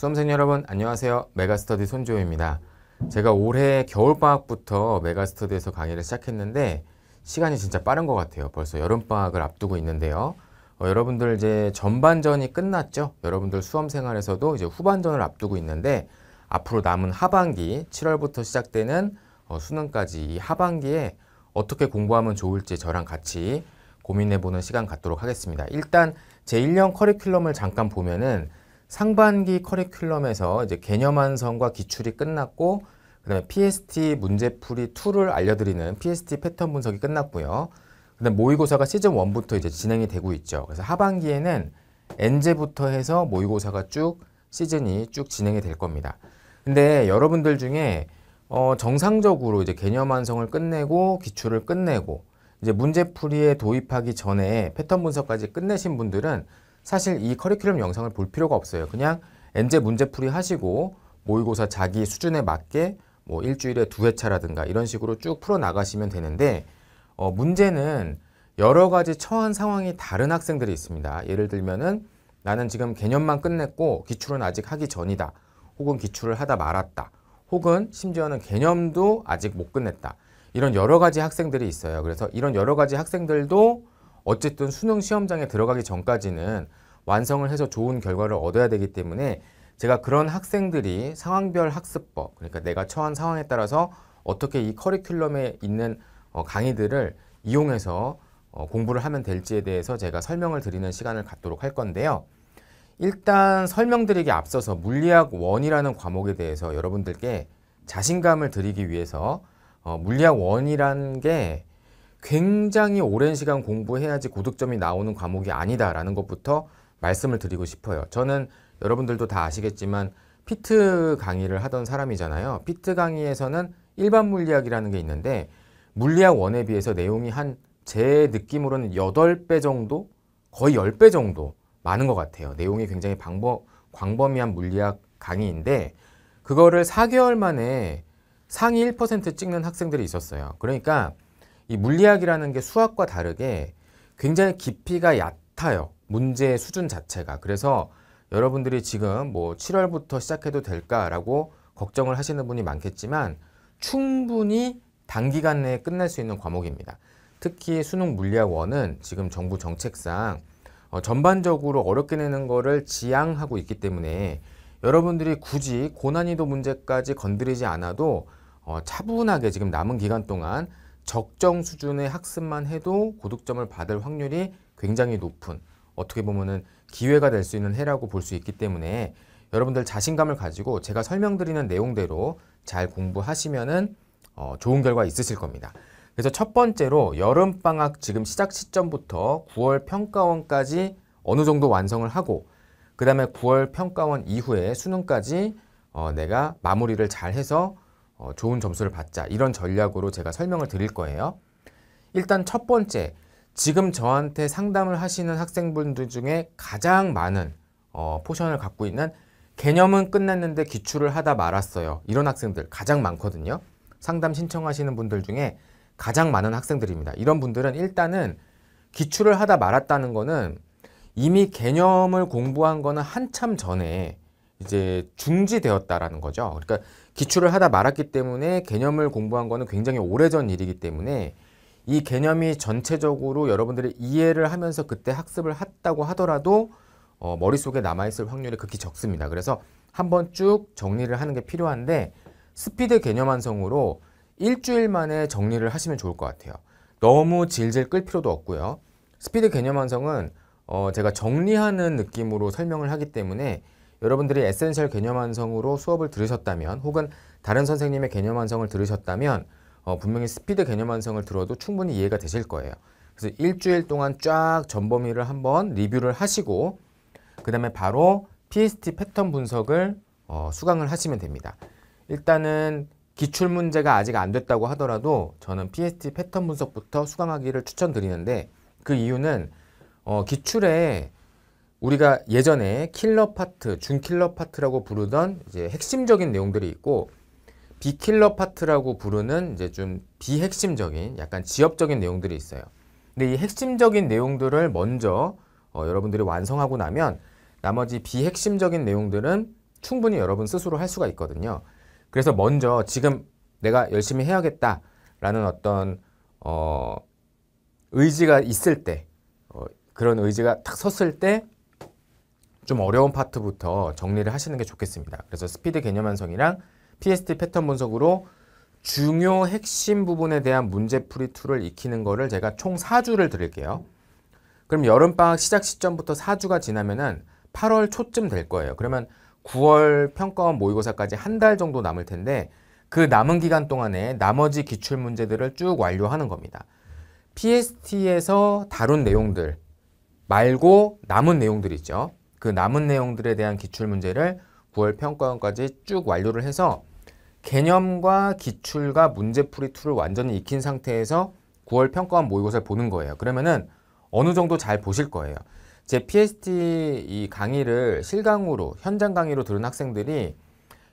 수험생 여러분 안녕하세요. 메가스터디 손지호입니다. 제가 올해 겨울방학부터 메가스터디에서 강의를 시작했는데 시간이 진짜 빠른 것 같아요. 벌써 여름방학을 앞두고 있는데요. 어, 여러분들 이제 전반전이 끝났죠? 여러분들 수험생활에서도 이제 후반전을 앞두고 있는데 앞으로 남은 하반기 7월부터 시작되는 어, 수능까지 이 하반기에 어떻게 공부하면 좋을지 저랑 같이 고민해보는 시간 갖도록 하겠습니다. 일단 제 1년 커리큘럼을 잠깐 보면은 상반기 커리큘럼에서 이제 개념 완성과 기출이 끝났고 그다음에 PST 문제풀이 2를 알려드리는 PST 패턴 분석이 끝났고요. 그다음 모의고사가 시즌 1부터 이제 진행이 되고 있죠. 그래서 하반기에는 엔제부터 해서 모의고사가 쭉 시즌이 쭉 진행이 될 겁니다. 근데 여러분들 중에 어, 정상적으로 이제 개념 완성을 끝내고 기출을 끝내고 이제 문제풀이에 도입하기 전에 패턴 분석까지 끝내신 분들은 사실 이 커리큘럼 영상을 볼 필요가 없어요. 그냥 엔제 문제풀이 하시고 모의고사 자기 수준에 맞게 뭐 일주일에 두 회차라든가 이런 식으로 쭉 풀어나가시면 되는데 어, 문제는 여러 가지 처한 상황이 다른 학생들이 있습니다. 예를 들면은 나는 지금 개념만 끝냈고 기출은 아직 하기 전이다. 혹은 기출을 하다 말았다. 혹은 심지어는 개념도 아직 못 끝냈다. 이런 여러 가지 학생들이 있어요. 그래서 이런 여러 가지 학생들도 어쨌든 수능 시험장에 들어가기 전까지는 완성을 해서 좋은 결과를 얻어야 되기 때문에 제가 그런 학생들이 상황별 학습법 그러니까 내가 처한 상황에 따라서 어떻게 이 커리큘럼에 있는 어, 강의들을 이용해서 어, 공부를 하면 될지에 대해서 제가 설명을 드리는 시간을 갖도록 할 건데요. 일단 설명드리기 앞서서 물리학 1이라는 과목에 대해서 여러분들께 자신감을 드리기 위해서 어, 물리학 1이라는게 굉장히 오랜 시간 공부해야지 고득점이 나오는 과목이 아니다라는 것부터 말씀을 드리고 싶어요. 저는 여러분들도 다 아시겠지만 피트 강의를 하던 사람이잖아요. 피트 강의에서는 일반 물리학이라는 게 있는데 물리학 원에 비해서 내용이 한 제 느낌으로는 8배 정도? 거의 10배 정도 많은 것 같아요. 내용이 굉장히 방법, 광범위한 물리학 강의인데 그거를 4개월 만에 상위 1% 찍는 학생들이 있었어요. 그러니까 이 물리학이라는 게 수학과 다르게 굉장히 깊이가 얕 같아요. 문제의 수준 자체가. 그래서 여러분들이 지금 뭐 7월부터 시작해도 될까라고 걱정을 하시는 분이 많겠지만 충분히 단기간 내에 끝낼수 있는 과목입니다. 특히 수능 물리학 원은 지금 정부 정책상 어, 전반적으로 어렵게 내는 거를 지향하고 있기 때문에 여러분들이 굳이 고난이도 문제까지 건드리지 않아도 어, 차분하게 지금 남은 기간 동안 적정 수준의 학습만 해도 고득점을 받을 확률이 굉장히 높은 어떻게 보면은 기회가 될 수 있는 해라고 볼 수 있기 때문에 여러분들 자신감을 가지고 제가 설명드리는 내용대로 잘 공부하시면은 어, 좋은 결과 있으실 겁니다. 그래서 첫 번째로 여름방학 지금 시작 시점부터 9월 평가원까지 어느 정도 완성을 하고 그 다음에 9월 평가원 이후에 수능까지 어, 내가 마무리를 잘 해서 어, 좋은 점수를 받자 이런 전략으로 제가 설명을 드릴 거예요. 일단 첫 번째 지금 저한테 상담을 하시는 학생분들 중에 가장 많은 어, 포션을 갖고 있는 개념은 끝났는데 기출을 하다 말았어요. 이런 학생들 가장 많거든요. 상담 신청하시는 분들 중에 가장 많은 학생들입니다. 이런 분들은 일단은 기출을 하다 말았다는 거는 이미 개념을 공부한 거는 한참 전에 이제 중지되었다라는 거죠. 그러니까 기출을 하다 말았기 때문에 개념을 공부한 거는 굉장히 오래전 일이기 때문에 이 개념이 전체적으로 여러분들이 이해를 하면서 그때 학습을 했다고 하더라도 어, 머릿속에 남아있을 확률이 극히 적습니다. 그래서 한번 쭉 정리를 하는 게 필요한데 스피드 개념 완성으로 일주일 만에 정리를 하시면 좋을 것 같아요. 너무 질질 끌 필요도 없고요. 스피드 개념 완성은 어, 제가 정리하는 느낌으로 설명을 하기 때문에 여러분들이 에센셜 개념 완성으로 수업을 들으셨다면 혹은 다른 선생님의 개념 완성을 들으셨다면 어, 분명히 스피드 개념 완성을 들어도 충분히 이해가 되실 거예요. 그래서 일주일 동안 쫙 전범위를 한번 리뷰를 하시고 그 다음에 바로 PST 패턴 분석을 어, 수강을 하시면 됩니다. 일단은 기출 문제가 아직 안 됐다고 하더라도 저는 PST 패턴 분석부터 수강하기를 추천드리는데 그 이유는 어, 기출에 우리가 예전에 킬러 파트, 준킬러 파트라고 부르던 이제 핵심적인 내용들이 있고 비킬러 파트라고 부르는 이제 좀 비핵심적인 약간 지엽적인 내용들이 있어요. 근데 이 핵심적인 내용들을 먼저 어, 여러분들이 완성하고 나면 나머지 비핵심적인 내용들은 충분히 여러분 스스로 할 수가 있거든요. 그래서 먼저 지금 내가 열심히 해야겠다라는 어떤 어, 의지가 있을 때 어, 그런 의지가 탁 섰을 때 좀 어려운 파트부터 정리를 하시는 게 좋겠습니다. 그래서 스피드 개념 완성이랑 PST 패턴 분석으로 중요 핵심 부분에 대한 문제풀이 툴을 익히는 거를 제가 총 4주를 드릴게요. 그럼 여름방학 시작 시점부터 4주가 지나면은 8월 초쯤 될 거예요. 그러면 9월 평가원 모의고사까지 한 달 정도 남을 텐데 그 남은 기간 동안에 나머지 기출 문제들을 쭉 완료하는 겁니다. PST에서 다룬 내용들 말고 남은 내용들 있죠. 그 남은 내용들에 대한 기출 문제를 9월 평가원까지 쭉 완료를 해서 개념과 기출과 문제풀이 툴을 완전히 익힌 상태에서 9월 평가원 모의고사를 보는 거예요. 그러면은 어느 정도 잘 보실 거예요. 제 PST 이 강의를 실강으로 현장 강의로 들은 학생들이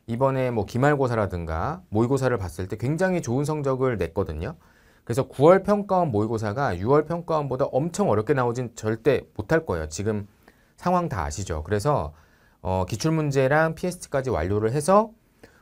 이번에 뭐 기말고사라든가 모의고사를 봤을 때 굉장히 좋은 성적을 냈거든요. 그래서 9월 평가원 모의고사가 6월 평가원보다 엄청 어렵게 나오진 절대 못할 거예요. 지금 상황 다 아시죠? 그래서 어, 기출문제랑 PST까지 완료를 해서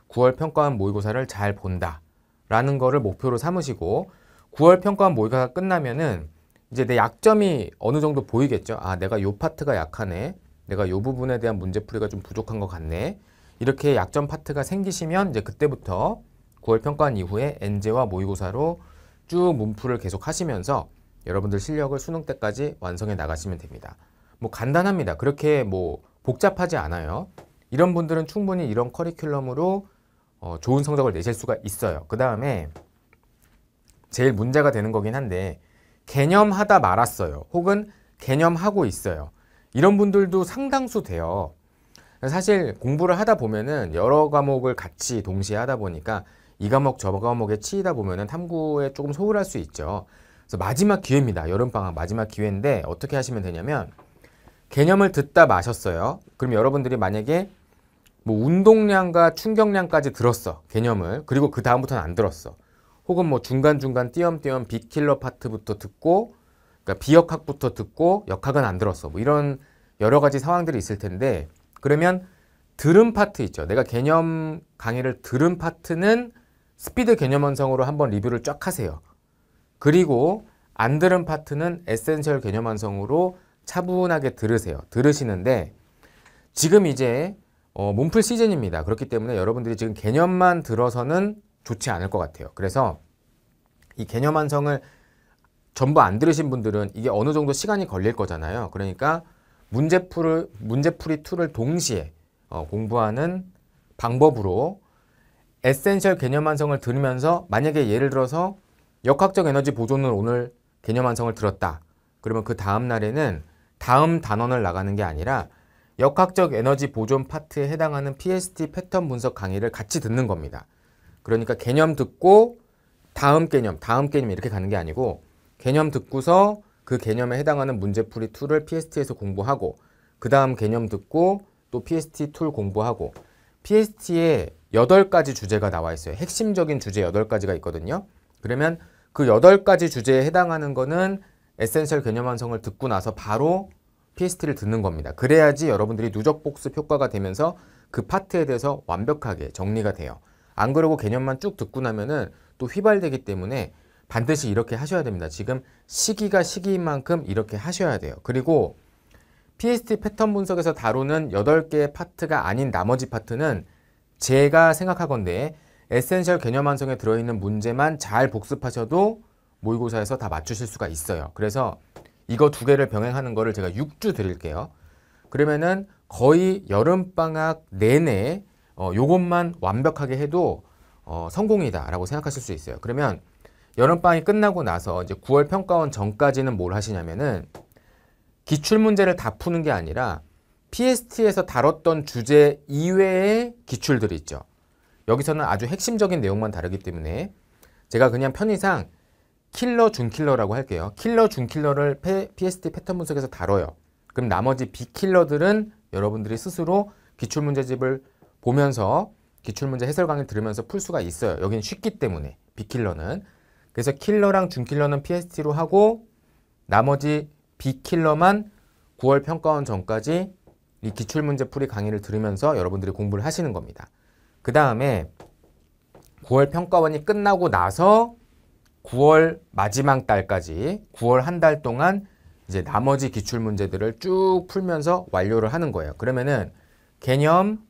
9월 평가원 모의고사를 잘 본다라는 거를 목표로 삼으시고 9월 평가원 모의고사 가 끝나면은 이제 내 약점이 어느 정도 보이겠죠. 아, 내가 요 파트가 약하네. 내가 요 부분에 대한 문제풀이가 좀 부족한 것 같네. 이렇게 약점 파트가 생기시면 이제 그때부터 9월 평가원 이후에 엔제와 모의고사로 쭉 문풀을 계속 하시면서 여러분들 실력을 수능 때까지 완성해 나가시면 됩니다. 뭐 간단합니다. 그렇게 뭐 복잡하지 않아요. 이런 분들은 충분히 이런 커리큘럼으로 어, 좋은 성적을 내실 수가 있어요. 그 다음에 제일 문제가 되는 거긴 한데 개념하다 말았어요. 혹은 개념하고 있어요. 이런 분들도 상당수 돼요. 사실 공부를 하다 보면은 여러 과목을 같이 동시에 하다 보니까 이 과목 저 과목에 치이다 보면은 탐구에 조금 소홀할 수 있죠. 그래서 마지막 기회입니다. 여름방학 마지막 기회인데 어떻게 하시면 되냐면 개념을 듣다 마셨어요. 그럼 여러분들이 만약에 뭐 운동량과 충격량까지 들었어 개념을 그리고 그 다음부터는 안 들었어 혹은 뭐 중간중간 띄엄띄엄 비킬러 파트부터 듣고 그러니까 비역학부터 듣고 역학은 안 들었어 뭐 이런 여러 가지 상황들이 있을 텐데 그러면 들은 파트 있죠 내가 개념 강의를 들은 파트는 스피드 개념 완성으로 한번 리뷰를 쫙 하세요 그리고 안 들은 파트는 에센셜 개념 완성으로 차분하게 들으세요 들으시는데 지금 이제 어, 몸풀 시즌입니다. 그렇기 때문에 여러분들이 지금 개념만 들어서는 좋지 않을 것 같아요. 그래서 이 개념 완성을 전부 안 들으신 분들은 이게 어느 정도 시간이 걸릴 거잖아요. 그러니까 문제풀을, 문제풀이 툴을 동시에 어, 공부하는 방법으로 에센셜 개념 완성을 들으면서 만약에 예를 들어서 역학적 에너지 보존을 오늘 개념 완성을 들었다. 그러면 그 다음 날에는 다음 단원을 나가는 게 아니라 역학적 에너지 보존 파트에 해당하는 PST 패턴 분석 강의를 같이 듣는 겁니다. 그러니까 개념 듣고 다음 개념, 다음 개념 이렇게 가는 게 아니고 개념 듣고서 그 개념에 해당하는 문제풀이 툴을 PST에서 공부하고 그 다음 개념 듣고 또 PST 툴 공부하고 PST에 8가지 주제가 나와 있어요. 핵심적인 주제 8가지가 있거든요. 그러면 그 8가지 주제에 해당하는 거는 에센셜 개념 완성을 듣고 나서 바로 PST를 듣는 겁니다. 그래야지 여러분들이 누적 복습 효과가 되면서 그 파트에 대해서 완벽하게 정리가 돼요. 안 그러고 개념만 쭉 듣고 나면은 또 휘발되기 때문에 반드시 이렇게 하셔야 됩니다. 지금 시기가 시기인 만큼 이렇게 하셔야 돼요. 그리고 PST 패턴 분석에서 다루는 8개의 파트가 아닌 나머지 파트는 제가 생각하건데 에센셜 개념 완성에 들어있는 문제만 잘 복습하셔도 모의고사에서 다 맞추실 수가 있어요. 그래서 이거 두 개를 병행하는 거를 제가 6주 드릴게요. 그러면은 거의 여름방학 내내 어, 요것만 완벽하게 해도 어, 성공이다라고 생각하실 수 있어요. 그러면 여름방학이 끝나고 나서 이제 9월 평가원 전까지는 뭘 하시냐면은 기출문제를 다 푸는 게 아니라 PST에서 다뤘던 주제 이외의 기출들이 있죠. 여기서는 아주 핵심적인 내용만 다르기 때문에 제가 그냥 편의상 킬러 준킬러라고 할게요. 킬러 준킬러를 PST 패턴 분석에서 다뤄요. 그럼 나머지 비킬러들은 여러분들이 스스로 기출문제집을 보면서 기출문제 해설 강의 들으면서 풀 수가 있어요. 여긴 쉽기 때문에 비킬러는. 그래서 킬러랑 준킬러는 PST로 하고 나머지 비킬러만 9월 평가원 전까지 이 기출문제 풀이 강의를 들으면서 여러분들이 공부를 하시는 겁니다. 그 다음에 9월 평가원이 끝나고 나서 9월 마지막 달까지 9월 한 달 동안 이제 나머지 기출 문제들을 쭉 풀면서 완료를 하는 거예요. 그러면은 개념,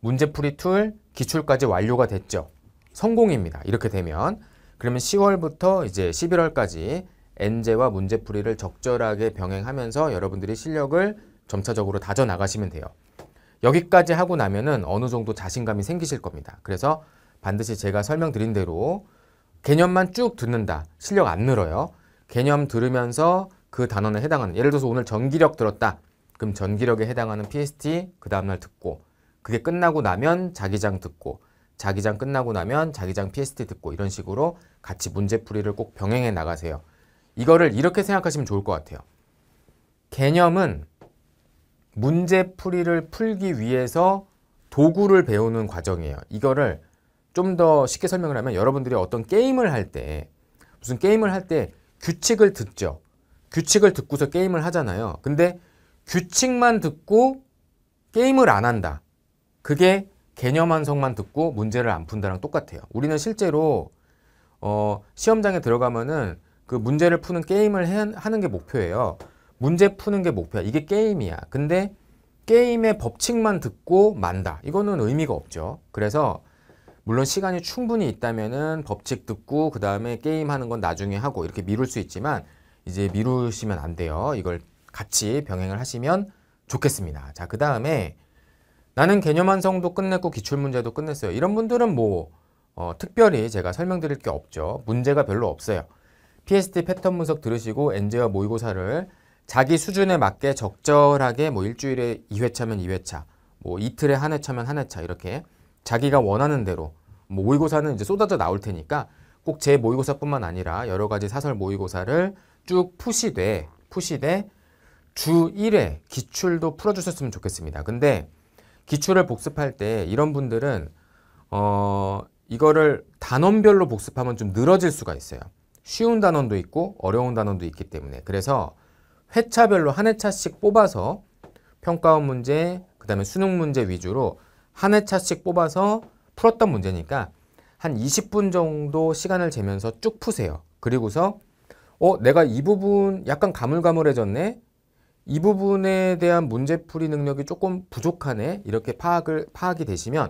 문제풀이 툴, 기출까지 완료가 됐죠. 성공입니다. 이렇게 되면 그러면 10월부터 이제 11월까지 엔제와 문제풀이를 적절하게 병행하면서 여러분들이 실력을 점차적으로 다져 나가시면 돼요. 여기까지 하고 나면은 어느 정도 자신감이 생기실 겁니다. 그래서 반드시 제가 설명드린 대로 개념만 쭉 듣는다. 실력 안 늘어요. 개념 들으면서 그 단원에 해당하는 예를 들어서 오늘 전기력 들었다. 그럼 전기력에 해당하는 PST 그 다음날 듣고 그게 끝나고 나면 자기장 듣고 자기장 끝나고 나면 자기장 PST 듣고 이런 식으로 같이 문제풀이를 꼭 병행해 나가세요. 이거를 이렇게 생각하시면 좋을 것 같아요. 개념은 문제풀이를 풀기 위해서 도구를 배우는 과정이에요. 이거를 좀더 쉽게 설명을 하면 여러분들이 어떤 게임을 할 때 무슨 게임을 할 때 규칙을 듣죠. 규칙을 듣고서 게임을 하잖아요. 근데 규칙만 듣고 게임을 안 한다. 그게 개념 완성만 듣고 문제를 안 푼다랑 똑같아요. 우리는 실제로 어, 시험장에 들어가면은 그 문제를 푸는 게임을 해, 하는 게 목표예요. 문제 푸는 게 목표야. 이게 게임이야. 근데 게임의 법칙만 듣고 만다. 이거는 의미가 없죠. 그래서 물론 시간이 충분히 있다면은 법칙 듣고 그 다음에 게임하는 건 나중에 하고 이렇게 미룰 수 있지만 이제 미루시면 안 돼요. 이걸 같이 병행을 하시면 좋겠습니다. 자, 그 다음에 나는 개념 완성도 끝냈고 기출문제도 끝냈어요. 이런 분들은 뭐 어, 특별히 제가 설명드릴 게 없죠. 문제가 별로 없어요. PST 패턴 분석 들으시고 엔제와 모의고사를 자기 수준에 맞게 적절하게 뭐 일주일에 2회차면 2회차, 뭐 이틀에 한 회차면 한 회차 이렇게 자기가 원하는 대로 모의고사는 이제 쏟아져 나올 테니까 꼭 제 모의고사뿐만 아니라 여러 가지 사설 모의고사를 쭉 푸시되 푸시되 주 1회 기출도 풀어주셨으면 좋겠습니다. 근데 기출을 복습할 때 이런 분들은 어 이거를 단원별로 복습하면 좀 늘어질 수가 있어요. 쉬운 단원도 있고 어려운 단원도 있기 때문에 그래서 회차별로 한 회차씩 뽑아서 평가원 문제, 그 다음에 수능 문제 위주로 한 회차씩 뽑아서 풀었던 문제니까 한 20분 정도 시간을 재면서 쭉 푸세요. 그리고서 어 내가 이 부분 약간 가물가물해졌네. 이 부분에 대한 문제풀이 능력이 조금 부족하네. 이렇게 파악을 파악이 되시면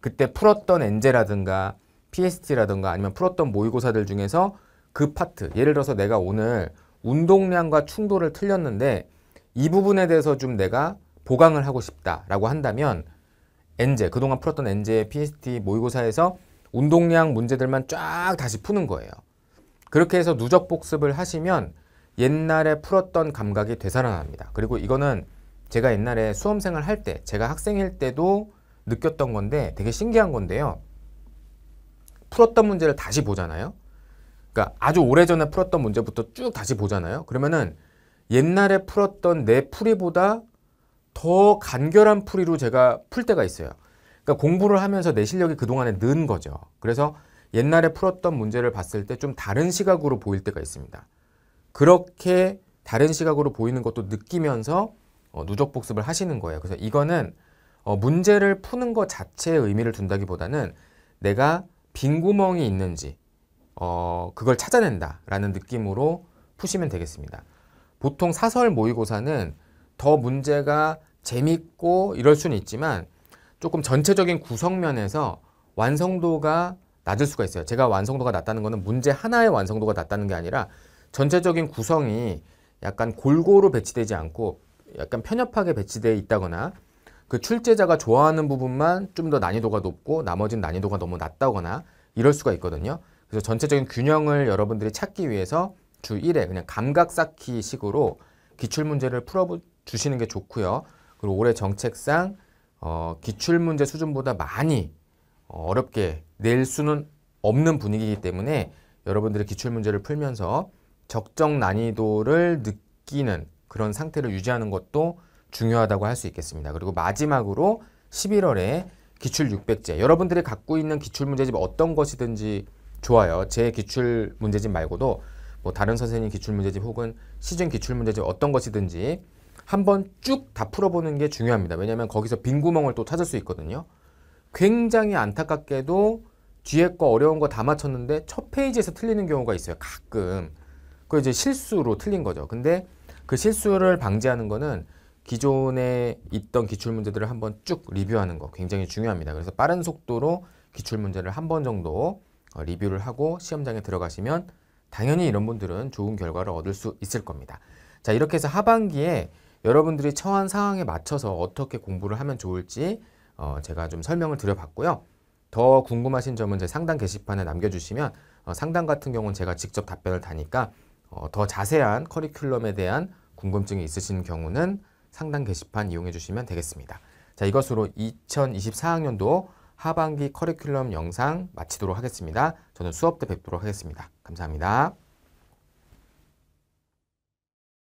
그때 풀었던 엔제라든가 PST라든가 아니면 풀었던 모의고사들 중에서 그 파트 예를 들어서 내가 오늘 운동량과 충돌을 틀렸는데 이 부분에 대해서 좀 내가 보강을 하고 싶다라고 한다면 엔제 그동안 풀었던 엔제 PST 모의고사에서 운동량 문제들만 쫙 다시 푸는 거예요. 그렇게 해서 누적 복습을 하시면 옛날에 풀었던 감각이 되살아납니다. 그리고 이거는 제가 옛날에 수험생을 할 때, 제가 학생일 때도 느꼈던 건데 되게 신기한 건데요. 풀었던 문제를 다시 보잖아요. 그러니까 아주 오래전에 풀었던 문제부터 쭉 다시 보잖아요. 그러면은 옛날에 풀었던 내 풀이보다 더 간결한 풀이로 제가 풀 때가 있어요. 그러니까 공부를 하면서 내 실력이 그동안에 는 거죠. 그래서 옛날에 풀었던 문제를 봤을 때 좀 다른 시각으로 보일 때가 있습니다. 그렇게 다른 시각으로 보이는 것도 느끼면서 어, 누적 복습을 하시는 거예요. 그래서 이거는 어, 문제를 푸는 것 자체의 의미를 둔다기보다는 내가 빈 구멍이 있는지 어, 그걸 찾아낸다라는 느낌으로 푸시면 되겠습니다. 보통 사설 모의고사는 더 문제가 재밌고 이럴 수는 있지만 조금 전체적인 구성면에서 완성도가 낮을 수가 있어요. 제가 완성도가 낮다는 것은 문제 하나의 완성도가 낮다는 게 아니라 전체적인 구성이 약간 골고루 배치되지 않고 약간 편협하게 배치되어 있다거나 그 출제자가 좋아하는 부분만 좀 더 난이도가 높고 나머지는 난이도가 너무 낮다거나 이럴 수가 있거든요. 그래서 전체적인 균형을 여러분들이 찾기 위해서 주 1회 그냥 감각 쌓기 식으로 기출문제를 풀어 주시는 게 좋고요. 그리고 올해 정책상 어, 기출문제 수준보다 많이 어, 어렵게 낼 수는 없는 분위기이기 때문에 여러분들의 기출문제를 풀면서 적정 난이도를 느끼는 그런 상태를 유지하는 것도 중요하다고 할 수 있겠습니다. 그리고 마지막으로 11월에 기출 600제 여러분들이 갖고 있는 기출문제집 어떤 것이든지 좋아요. 제 기출문제집 말고도 뭐 다른 선생님 기출문제집 혹은 시즌 기출문제집 어떤 것이든지 한번 쭉 다 풀어보는 게 중요합니다. 왜냐하면 거기서 빈 구멍을 또 찾을 수 있거든요. 굉장히 안타깝게도 뒤에 거 어려운 거 다 맞췄는데 첫 페이지에서 틀리는 경우가 있어요. 가끔. 그 이제 실수로 틀린 거죠. 근데 그 실수를 방지하는 거는 기존에 있던 기출 문제들을 한번 쭉 리뷰하는 거 굉장히 중요합니다. 그래서 빠른 속도로 기출 문제를 한 번 정도 어, 리뷰를 하고 시험장에 들어가시면 당연히 이런 분들은 좋은 결과를 얻을 수 있을 겁니다. 자, 이렇게 해서 하반기에 여러분들이 처한 상황에 맞춰서 어떻게 공부를 하면 좋을지 어, 제가 좀 설명을 드려봤고요. 더 궁금하신 점은 제상단 게시판에 남겨주시면 어, 상단 같은 경우는 제가 직접 답변을 다니까 어, 더 자세한 커리큘럼에 대한 궁금증이 있으신 경우는 상단 게시판 이용해 주시면 되겠습니다. 자 이것으로 2024학년도 하반기 커리큘럼 영상 마치도록 하겠습니다. 저는 수업 때 뵙도록 하겠습니다. 감사합니다.